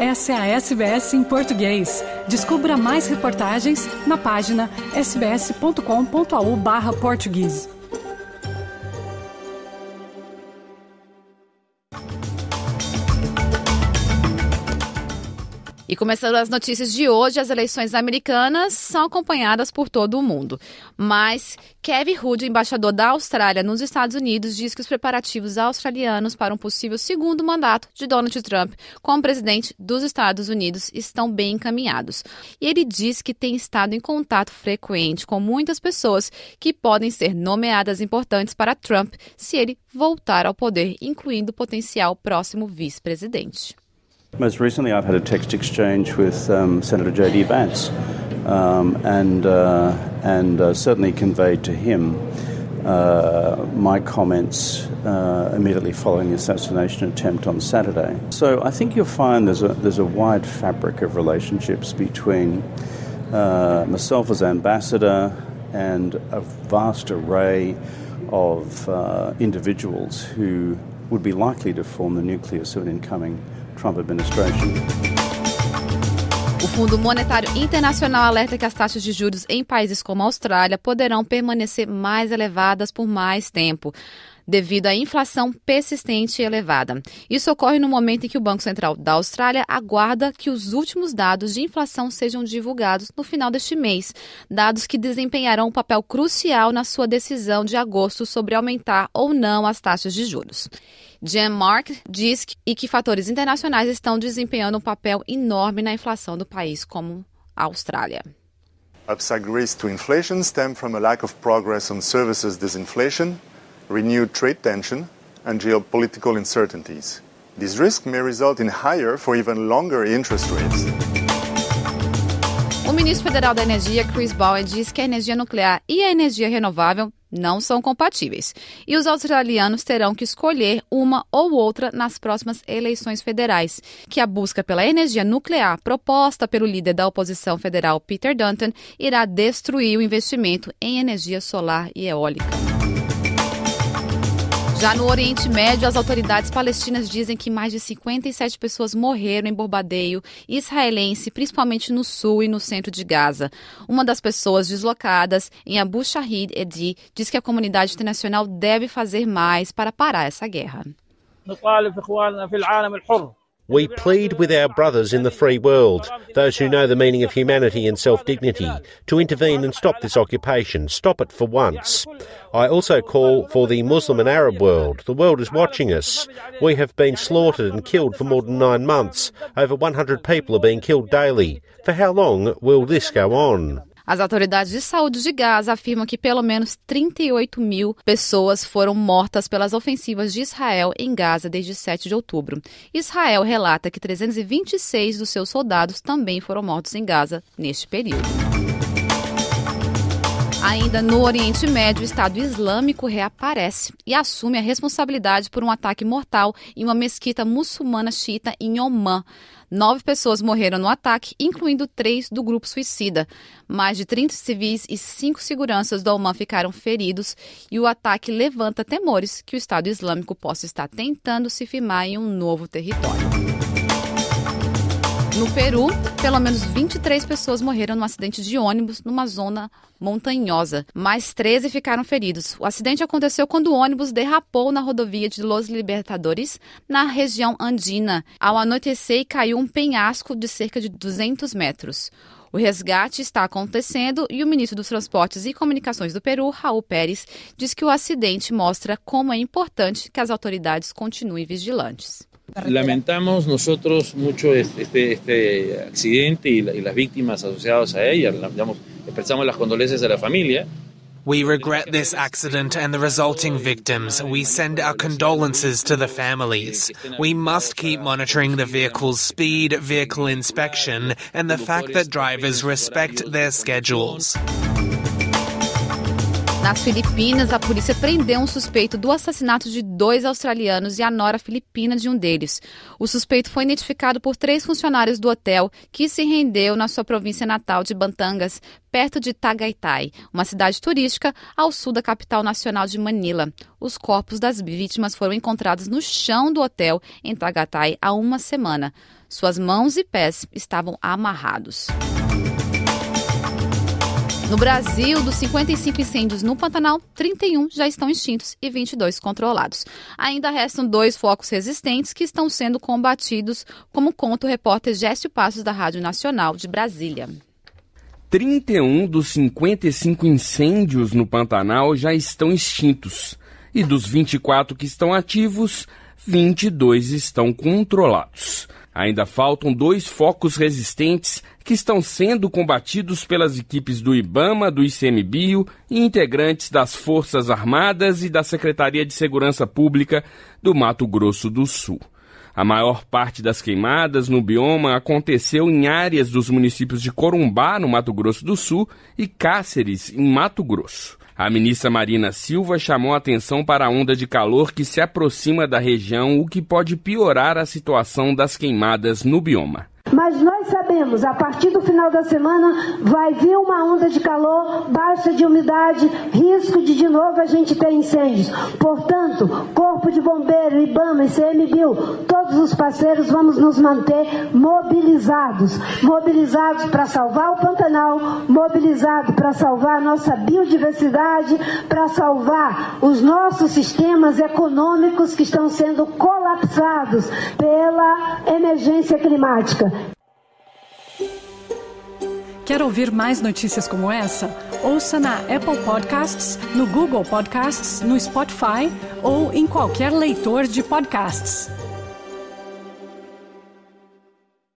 Essa é a SBS em português. Descubra mais reportagens na página sbs.com.au/português. E começando as notícias de hoje, as eleições americanas são acompanhadas por todo o mundo. Mas Kevin Rudd, embaixador da Austrália nos Estados Unidos, diz que os preparativos australianos para um possível segundo mandato de Donald Trump como presidente dos Estados Unidos estão bem encaminhados. E ele diz que tem estado em contato frequente com muitas pessoas que podem ser nomeadas importantes para Trump se ele voltar ao poder, incluindo o potencial próximo vice-presidente. Most recently, I've had a text exchange with um, Senator J.D. Vance um, and, uh, and uh, certainly conveyed to him uh, my comments uh, immediately following the assassination attempt on Saturday. So I think you'll find there's a, there's a wide fabric of relationships between uh, myself as ambassador and a vast array of uh, individuals who would be likely to form the nucleus of an incoming Trump administration. O Fundo Monetário Internacional alerta que as taxas de juros em países como a Austrália poderão permanecer mais elevadas por mais tempo devido à inflação persistente e elevada. Isso ocorre no momento em que o Banco Central da Austrália aguarda que os últimos dados de inflação sejam divulgados no final deste mês, dados que desempenharão um papel crucial na sua decisão de agosto sobre aumentar ou não as taxas de juros. Jan Mark diz que, e que fatores internacionais estão desempenhando um papel enorme na inflação do país, como a Austrália. Upside Greece to inflation stem from a lack of progress on services disinflation renewed trade tension, and geopolitical uncertainties. This risk may result in higher for even longer interest rates. O ministro federal da Energia, Chris Bowen, diz que a energia nuclear e a energia renovável não são compatíveis. E os australianos terão que escolher uma ou outra nas próximas eleições federais, que a busca pela energia nuclear proposta pelo líder da oposição federal Peter Dutton irá destruir o investimento em energia solar e eólica. Já no Oriente Médio, as autoridades palestinas dizem que mais de 57 pessoas morreram em bombardeio israelense, principalmente no sul e no centro de Gaza. Uma das pessoas deslocadas em Abu Shahid Edi diz que a comunidade internacional deve fazer mais para parar essa guerra. We plead with our brothers in the free world, those who know the meaning of humanity and self dignity, to intervene and stop this occupation. Stop it for once. I also call for the Muslim and Arab world. The world is watching us. We have been slaughtered and killed for more than nine months. Over 100 people are being killed daily. For how long will this go on? As autoridades de saúde de Gaza afirmam que pelo menos 38 mil pessoas foram mortas pelas ofensivas de Israel em Gaza desde 7 de outubro. Israel relata que 326 dos seus soldados também foram mortos em Gaza neste período. Ainda no Oriente Médio, o Estado Islâmico reaparece e assume a responsabilidade por um ataque mortal em uma mesquita muçulmana xiita em Oman. Nove pessoas morreram no ataque, incluindo três do grupo suicida. Mais de 30 civis e cinco seguranças do Oman ficaram feridos e o ataque levanta temores que o Estado Islâmico possa estar tentando se firmar em um novo território. No Peru, pelo menos 23 pessoas morreram num acidente de ônibus numa zona montanhosa. Mais 13 ficaram feridos. O acidente aconteceu quando o ônibus derrapou na rodovia de Los Libertadores, na região andina. Ao anoitecer, caiu um penhasco de cerca de 200 metros. O resgate está acontecendo e o ministro dos Transportes e Comunicações do Peru, Raul Pérez, diz que o acidente mostra como é importante que as autoridades continuem vigilantes. Lamentamos nosotros mucho este, este accidente y, la, y, las víctimas asociadas a ella. Digamos, expresamos las condolencias a la familia. We regret this accident and the resulting victims. We send our condolences to the families. We must keep monitoring the vehicle's speed, vehicle inspection, and the fact that drivers respect their schedules. Nas Filipinas, a polícia prendeu um suspeito do assassinato de dois australianos e a nora filipina de um deles. O suspeito foi identificado por três funcionários do hotel que se rendeu na sua província natal de Bantangas, perto de Tagaytay, uma cidade turística ao sul da capital nacional de Manila. Os corpos das vítimas foram encontrados no chão do hotel em Tagaytay há uma semana. Suas mãos e pés estavam amarrados. No Brasil, dos 55 incêndios no Pantanal, 31 já estão extintos e 22 controlados. Ainda restam dois focos resistentes que estão sendo combatidos, como conta o repórter Gécio Passos da Rádio Nacional de Brasília. 31 dos 55 incêndios no Pantanal já estão extintos. E dos 24 que estão ativos, 22 estão controlados. Ainda faltam dois focos resistentes que estão sendo combatidos pelas equipes do IBAMA, do ICMBio e integrantes das Forças Armadas e da Secretaria de Segurança Pública do Mato Grosso do Sul. A maior parte das queimadas no bioma aconteceu em áreas dos municípios de Corumbá, no Mato Grosso do Sul, e Cáceres, em Mato Grosso. A ministra Marina Silva chamou atenção para a onda de calor que se aproxima da região, o que pode piorar a situação das queimadas no bioma. Mas nós sabemos, a partir do final da semana vai vir uma onda de calor, baixa de umidade, risco de de novo a gente ter incêndios. Portanto, Corpo de Bombeiro, IBAMA, ICMBio, todos os parceiros vamos nos manter mobilizados, mobilizados para salvar o Pantanal, mobilizados para salvar a nossa biodiversidade, para salvar os nossos sistemas econômicos que estão sendo colapsados pela emergência climática. Quer ouvir mais notícias como essa? Ouça na Apple Podcasts, no Google Podcasts, no Spotify ou em qualquer leitor de podcasts.